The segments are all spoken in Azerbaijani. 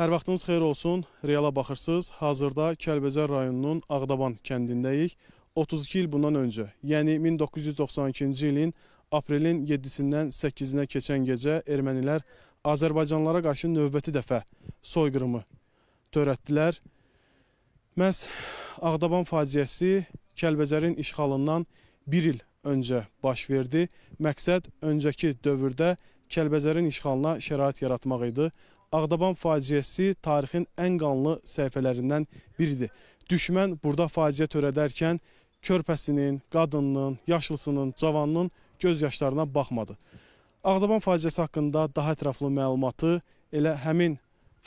Hər vaxtınız xeyir olsun. Reala baxırsınız. Hazırda Kəlbəcər rayonunun Ağdaban kəndindəyik. 32 il bundan öncə, yəni 1992-ci ilin aprelin 7-sindən 8-nə keçən gecə ermənilər Azərbaycanlara qarşı növbəti dəfə soyqırımı törətdilər. Məhz Ağdaban faciəsi Kəlbəcərin işğalından bir il öncə baş verdi. Məqsəd öncəki dövrdə Kəlbəcərin işğalına şərait yaratmaq idi. Ağdaban faciəsi tarixin ən qanlı səhifələrindən biridir. Düşmən burada faciə törədərkən körpəsinin, qadının, yaşlısının, cavanının göz yaşlarına baxmadı. Ağdaban faciəsi haqqında daha ətraflı məlumatı elə həmin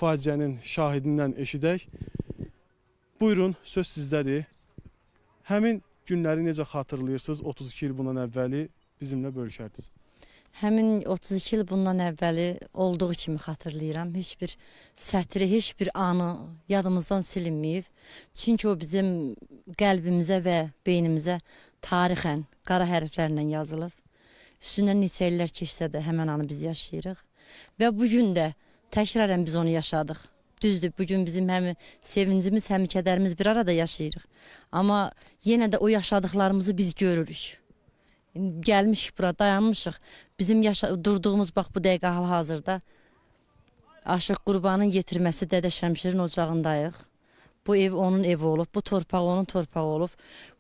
faciənin şahidindən eşidək. Buyurun, söz sizdədir. Həmin günləri necə xatırlayırsınız? 32 il bundan əvvəli bizimlə bölüşərdiniz. Həmin 32 il bundan əvvəli olduğu kimi xatırlayıram. Heç bir sətri, heç bir anı yadımızdan silinməyib. Çünki o bizim qəlbimizə və beynimizə tarixən qara hərflərlə yazılıb. Üstündən neçə illər keçsə də həmən anı biz yaşayırıq. Və bu gün də təkrarən biz onu yaşadıq. Düzdür, bu gün bizim həm sevincimiz, həm kədərimiz bir arada yaşayırıq. Amma yenə də o yaşadıqlarımızı biz görürük. Gəlmişik bura, dayanmışıq. Bizim yaşa durduğumuz bax bu dəqiqə hal-hazırda Aşıq Qurbanın yetirməsi Dədə Şəmşirin ocağındayıq. Bu ev onun evi olub, bu torpaq onun torpağı olub.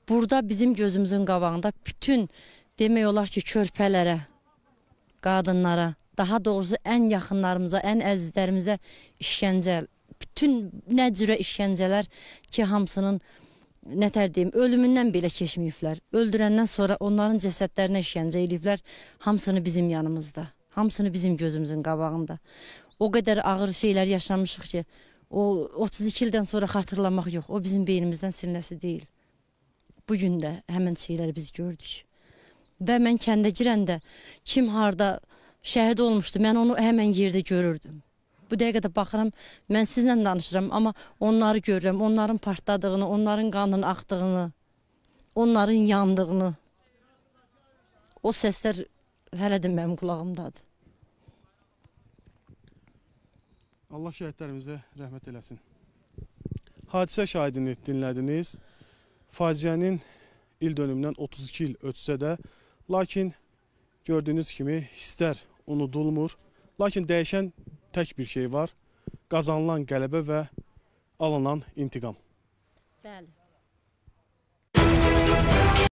Burada bizim gözümüzün qabağında bütün demək olar ki, körpələrə, qadınlara, daha doğrusu ən yaxınlarımıza, ən əzizlərimizə işgəncə, bütün nə cürə işgəncələr ki, hamısının nətər deyim, ölümündən belə keçməyiblər. Öldürəndən sonra onların cəsədlərinə işgəncə eləyiblər. Hamısını bizim yanımızda, hamısını bizim gözümüzün qabağında. O qədər ağır şeylər yaşamışıq ki, o 32 ildən sonra xatırlamaq yox. O bizim beynimizdən silinəsi deyil. Bu gün də həmin şeyləri biz gördük. Və mən kəndə girəndə kim harda şəhid olmuşdu, mən onu həmin yerdə görürdüm bu dəqiqədə baxıram, mən sizlə danışıram, amma onları görürəm, onların partladığını, onların qanının axdığını, onların yandığını. O səslər hələ də mənim qulağımdadır. Allah şəhidlərimizə rəhmət eləsin. Hadisə şahidini dinlədiniz. Faciənin il dönümündən 32 il ötsə də, lakin gördüyünüz kimi hisslər unudulmur. Lakin dəyişən tək bir şey var, qazanılan qələbə və alınan intiqam. Bəli.